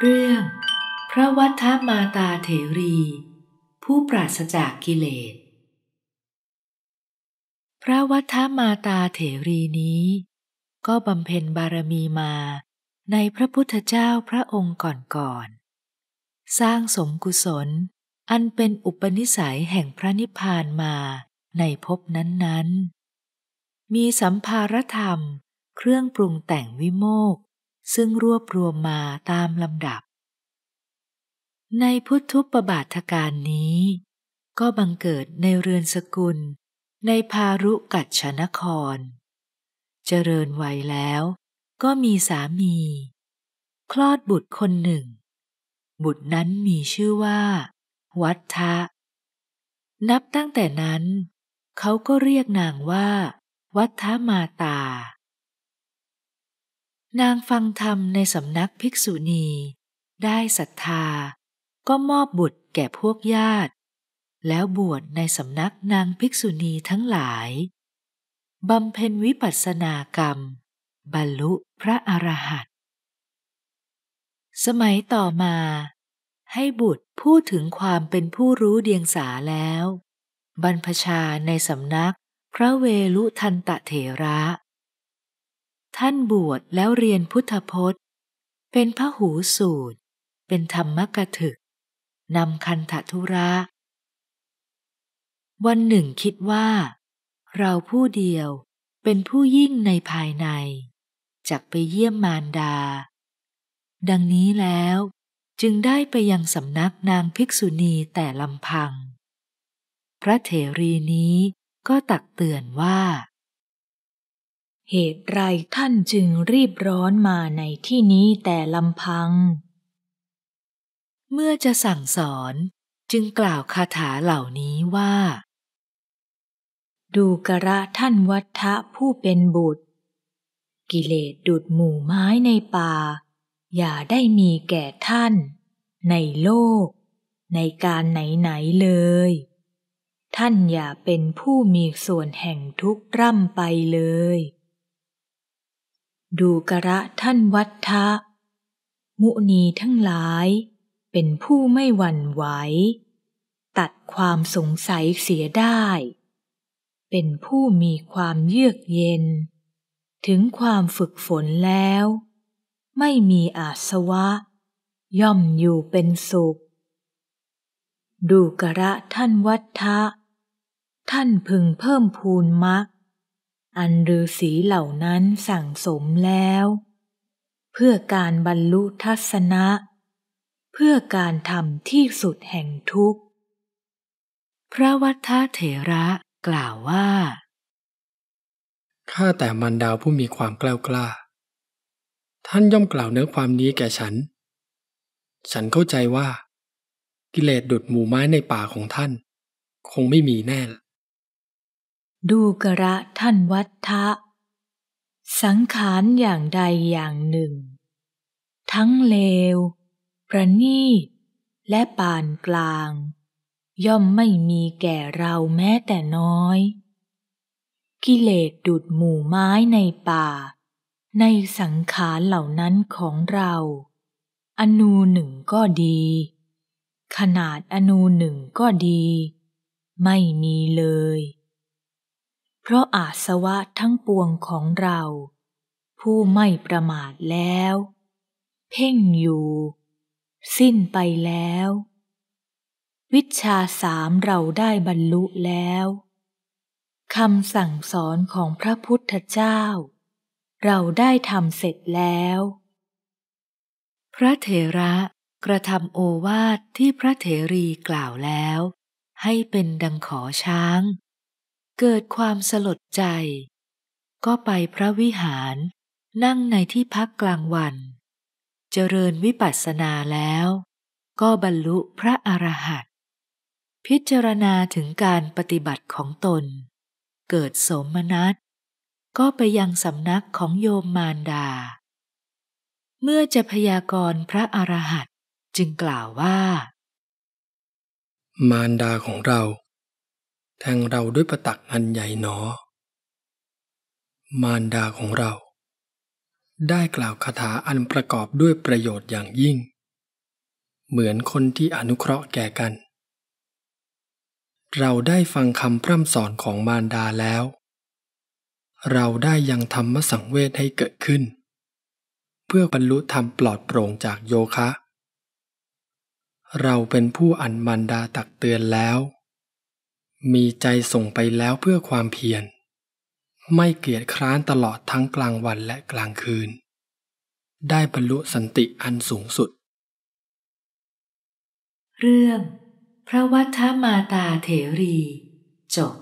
เรื่อง พระวัฒมาตาเถรี ผู้ปราศจากกิเลส พระวัฒมาตาเถรีนี้ก็บำเพ็ญบารมีมาในพระพุทธเจ้าพระองค์ก่อนๆ สร้างสมกุศลอันเป็นอุปนิสัยแห่งพระนิพพานมาในภพนั้นๆ มีสัมภารธรรมเครื่องปรุงแต่งวิโมกซึ่งรวบรวมมาตามลำดับ ในพุทธุปบาทการนี้ ก็บังเกิดในเรือนสกุล ในพารุกัจฉนคร เจริญวัยแล้วก็มีสามี คลอดบุตรคนหนึ่ง บุตรนั้นมีชื่อว่าวัฏทะนับตั้งแต่นั้น เขาก็เรียกนางว่าวัฏทมาตานางฟังธรรมในสำนักภิกษุณี ได้ศรัทธาก็มอบบุตรแก่พวกญาติ แล้วบวชในสำนักนางภิกษุณีทั้งหลาย บำเพ็ญวิปัสสนากรรมบรรลุพระอรหันต์สมัยต่อมาให้บุตรพูดถึงความเป็นผู้รู้เดียงสาแล้ว บรรพชาในสำนักพระเวลุทันตะเถระท่านบวชแล้วเรียนพุทธพจน์ เป็นพระหูสูตร เป็นธรรมกถึก นำคันธทุระวันหนึ่งคิดว่า เราผู้เดียวเป็นผู้ยิ่งในภายใน จักไปเยี่ยมมารดา ดังนี้แล้ว จึงได้ไปยังสำนักนางภิกษุณีแต่ลำพัง พระเถรีนี้ก็ตักเตือนว่าเหตุไรท่านจึงรีบร้อนมาในที่นี้แต่ลำพัง เมื่อจะสั่งสอนจึงกล่าวคาถาเหล่านี้ว่า ดูกระท่านวัฏทะผู้เป็นบุตร กิเลสดุดหมู่ไม้ในป่า อย่าได้มีแก่ท่าน ในโลก ในการไหนๆเลย ท่านอย่าเป็นผู้มีส่วนแห่งทุกข์ร่ำไปเลยดูกระท่านวัฏทะมุนีทั้งหลายเป็นผู้ไม่หวั่นไหว ตัดความสงสัยเสียได้ เป็นผู้มีความเยือกเย็น ถึงความฝึกฝนแล้ว ไม่มีอาสวะ ย่อมอยู่เป็นสุข ดูกระท่านวัฏทะท่านพึงเพิ่มพูนมักอันฤาษีเหล่านั้นสั่งสมแล้ว เพื่อการบรรลุทัศนะ เพื่อการทำที่สุดแห่งทุกข์ พระวัฒเถระกล่าวว่า ข้าแต่มันดาวผู้มีความกล้ากล้า ท่านย่อมกล่าวเนื้อความนี้แก่ฉัน ฉันเข้าใจว่า กิเลสดุดหมู่ไม้ในป่าของท่าน คงไม่มีแน่ดูกระท่านวัฏทะสังขารอย่างใดอย่างหนึ่ง ทั้งเลวประนีตและปานกลาง ย่อมไม่มีแก่เราแม้แต่น้อย กิเลสดุดหมู่ไม้ในป่า ในสังขารเหล่านั้นของเราอนูหนึ่งก็ดี ขนาดอนูหนึ่งก็ดี ไม่มีเลยราะอาสวะทั้งปวงของเรา ผู้ไม่ประมาทแล้ว เพ่งอยู่ สิ้นไปแล้ว วิชาสามเราได้บรรลุแล้วคำสั่งสอนของพระพุทธเจ้า เราได้ทำเสร็จแล้ว พระเถระกระทำโอวาทที่พระเถรีกล่าวแล้ว ให้เป็นดังขอช้างเกิดความสลดใจ ก็ไปพระวิหารนั่งในที่พักกลางวัน เจริญวิปัสสนาแล้วก็บรรลุพระอรหันต์พิจารณาถึงการปฏิบัติของตน เกิดสมนัสก็ไปยังสำนักของโยมมารดา เมื่อจะพยากรณ์พระอรหันต์จึงกล่าวว่า มารดาของเราแทงเราด้วยประตักอันใหญ่หนอ มารดาของเรา ได้กล่าวคาถาอันประกอบด้วยประโยชน์อย่างยิ่ง เหมือนคนที่อนุเคราะห์แก่กัน เราได้ฟังคำพร่ำสอนของมารดาแล้ว เราได้ยังธรรมสังเวทให้เกิดขึ้น เพื่อบรรลุธรรมปลอดโปร่งจากโยคะ เราเป็นผู้อันมานดาตักเตือนแล้วมีใจส่งไปแล้วเพื่อความเพียร ไม่เกียดคร้านตลอดทั้งกลางวันและกลางคืน ได้บรรลุสันติอันสูงสุด เรื่องพระวัฒมาตาเถรีจบ